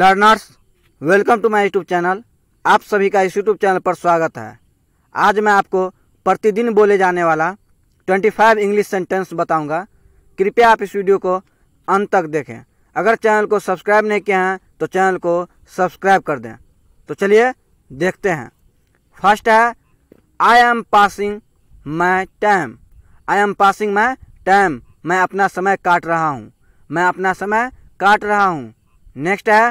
learners welcome to my YouTube channel आप सभी का इस यूट्यूब चैनल पर स्वागत है आज मैं आपको प्रतिदिन बोले जाने वाला 25 इंग्लिश सेंटेंस बताऊंगा कृपया आप इस वीडियो को अंत तक देखें अगर चैनल को सब्सक्राइब नहीं किया है तो चैनल को सब्सक्राइब कर दें तो चलिए देखते हैं फर्स्ट है I am passing my time I am passing my time मैं अपना समय काट रहा हूँ मैं अपना समय काट रहा हूँ नेक्स्ट है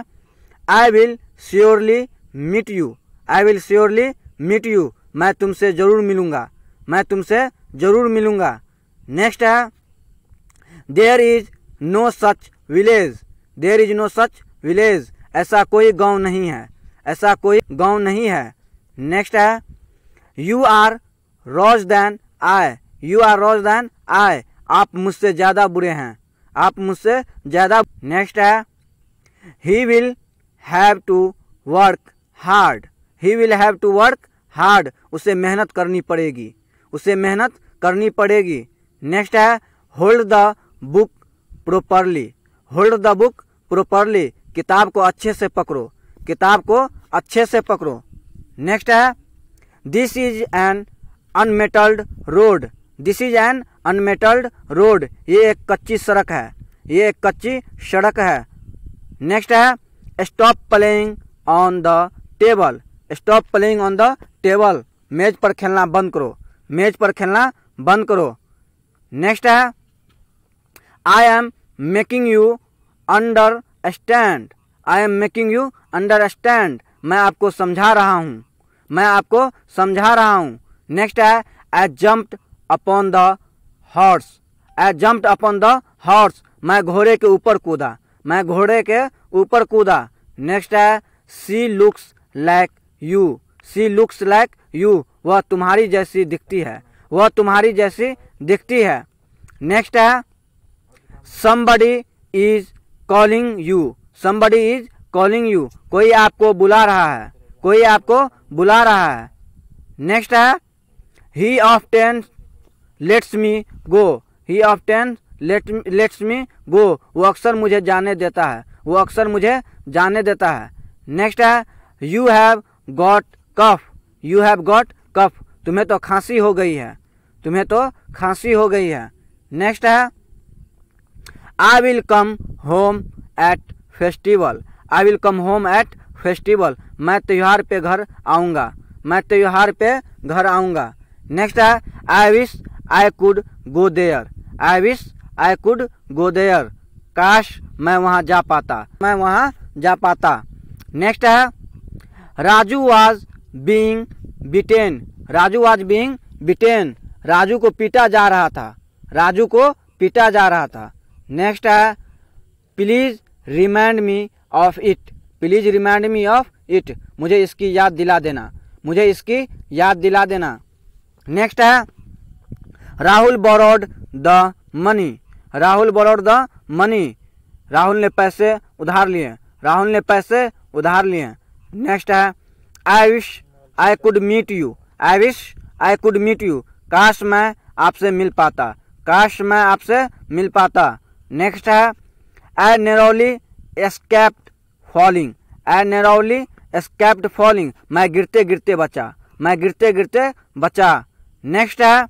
I will surely meet you I will surely meet you मैं तुमसे ज़रूर मिलूंगा मैं तुमसे ज़रूर मिलूंगा नेक्स्ट है there is no such village there is no such village ऐसा कोई गांव नहीं है ऐसा कोई गांव नहीं है नेक्स्ट है you are rose than I you are rose than I आप मुझसे ज़्यादा बुरे हैं आप मुझसे ज़्यादा नेक्स्ट है he will have to work hard he will have to work hard उसे मेहनत करनी पड़ेगी उसे मेहनत करनी पड़ेगी नेक्स्ट है hold the book properly hold the book properly किताब को अच्छे से पकड़ो किताब को अच्छे से पकड़ो नेक्स्ट है this is an unmetalled road this is an unmetalled road ये एक कच्ची सड़क है ये एक कच्ची सड़क है नेक्स्ट है stop playing on the table stop playing on the table मेज पर खेलना बंद करो मेज पर खेलना बंद करो नेक्स्ट है I am making you understand I am making you understand मैं आपको समझा रहा हूँ मैं आपको समझा रहा हूँ नेक्स्ट है I jumped upon the horse I jumped upon the horse मैं घोड़े के ऊपर कूदा मैं घोड़े के ऊपर कूदा नेक्स्ट है she looks like you she looks like you वह तुम्हारी जैसी दिखती है वह तुम्हारी जैसी दिखती है नेक्स्ट है somebody is calling you somebody is calling you कोई आपको बुला रहा है कोई आपको बुला रहा है नेक्स्ट है he often lets me go he often lets me go वो अक्सर मुझे जाने देता है वो अक्सर मुझे जाने देता है नेक्स्ट है you have got cough you have got cough तुम्हें तो खांसी हो गई है तुम्हें तो खांसी हो गई है नेक्स्ट है I will come home at festival I will come home at festival मैं त्यौहार पे घर आऊँगा मैं त्यौहार पे घर आऊँगा नेक्स्ट है I wish I could go there I wish I could go there काश मैं वहाँ जा पाता मैं वहाँ जा पाता नेक्स्ट है Raju was being beaten Raju was being beaten Raju को पीटा जा रहा था राजू को पीटा जा रहा था नेक्स्ट है please remind me of it please remind me of it मुझे इसकी याद दिला देना मुझे इसकी याद दिला देना नेक्स्ट है Rahul borrowed the money Rahul borrowed the money Rahul ने पैसे उधार लिए राहुल ने पैसे उधार लिए नेक्स्ट है I wish I could meet you I wish I could meet you काश मैं आपसे मिल पाता काश मैं आपसे मिल पाता नेक्स्ट है I narrowly escaped falling I narrowly escaped falling मैं गिरते गिरते बचा मैं गिरते गिरते बचा नेक्स्ट है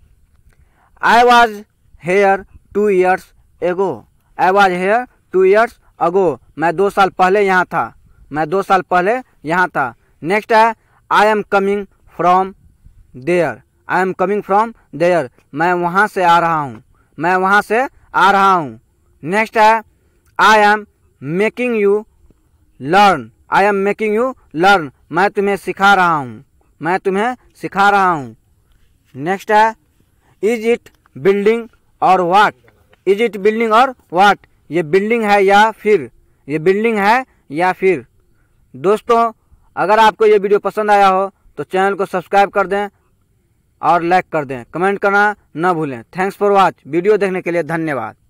I was here two years ago I was here two years ago मैं दो साल पहले यहाँ था मैं दो साल पहले यहाँ था नेक्स्ट है I am coming from there I am coming from there मैं वहाँ से आ रहा हूँ मैं वहाँ से आ रहा हूँ नेक्स्ट है I am making you learn I am making you learn मैं तुम्हें सिखा रहा हूँ मैं तुम्हें सिखा रहा हूँ नेक्स्ट है इज इट बिल्डिंग और वाट इज इट बिल्डिंग और वाट ये बिल्डिंग है या फिर ये बिल्डिंग है या फिर दोस्तों अगर आपको ये वीडियो पसंद आया हो तो चैनल को सब्सक्राइब कर दें और लाइक कर दें कमेंट करना ना भूलें थैंक्स फॉर वॉच वीडियो देखने के लिए धन्यवाद